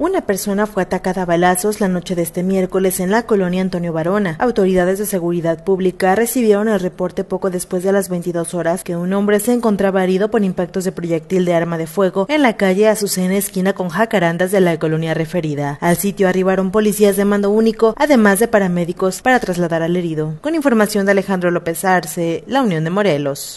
Una persona fue atacada a balazos la noche de este miércoles en la colonia Antonio Varona. Autoridades de seguridad pública recibieron el reporte poco después de las 22 horas que un hombre se encontraba herido por impactos de proyectil de arma de fuego en la calle Azucena esquina con jacarandas de la colonia referida. Al sitio arribaron policías de mando único, además de paramédicos, para trasladar al herido. Con información de Alejandro López Arce, La Unión de Morelos.